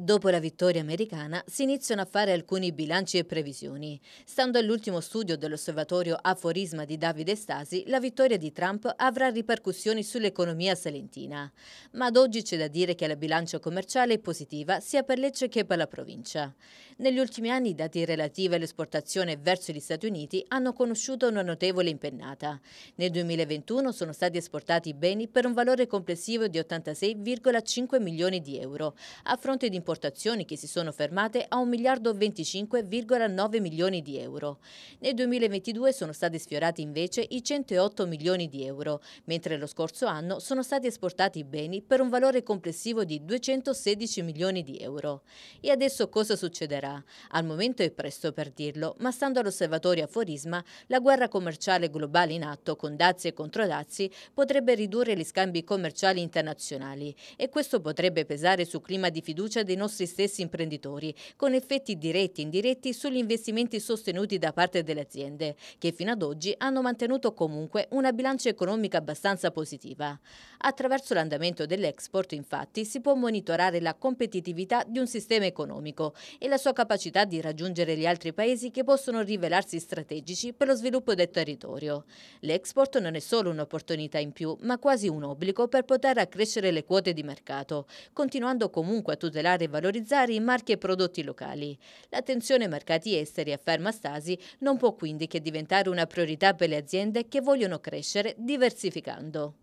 Dopo la vittoria americana si iniziano a fare alcuni bilanci e previsioni. Stando all'ultimo studio dell'osservatorio Aforisma di Davide Stasi, la vittoria di Trump avrà ripercussioni sull'economia salentina. Ma ad oggi c'è da dire che la bilancia commerciale è positiva sia per Lecce che per la provincia. Negli ultimi anni i dati relativi all'esportazione verso gli Stati Uniti hanno conosciuto una notevole impennata. Nel 2021 sono stati esportati beni per un valore complessivo di 86,5 milioni di euro, a fronte di importazioni che si sono fermate a 1 miliardo 25,9 milioni di euro. Nel 2022 sono stati sfiorati invece i 108 milioni di euro, mentre lo scorso anno sono stati esportati beni per un valore complessivo di 216 milioni di euro. E adesso cosa succederà? Al momento è presto per dirlo, ma stando all'osservatorio Aforisma, la guerra commerciale globale in atto con dazi e contro dazi potrebbe ridurre gli scambi commerciali internazionali e questo potrebbe pesare sul clima di fiducia dei nostri stessi imprenditori, con effetti diretti e indiretti sugli investimenti sostenuti da parte delle aziende, che fino ad oggi hanno mantenuto comunque una bilancia economica abbastanza positiva. Attraverso l'andamento dell'export, infatti, si può monitorare la competitività di un sistema economico e la sua capacità di raggiungere gli altri paesi che possono rivelarsi strategici per lo sviluppo del territorio. L'export non è solo un'opportunità in più, ma quasi un obbligo per poter accrescere le quote di mercato, continuando comunque a tutelare valorizzare i marchi e prodotti locali. L'attenzione ai mercati esteri, afferma Stasi, non può quindi che diventare una priorità per le aziende che vogliono crescere diversificando.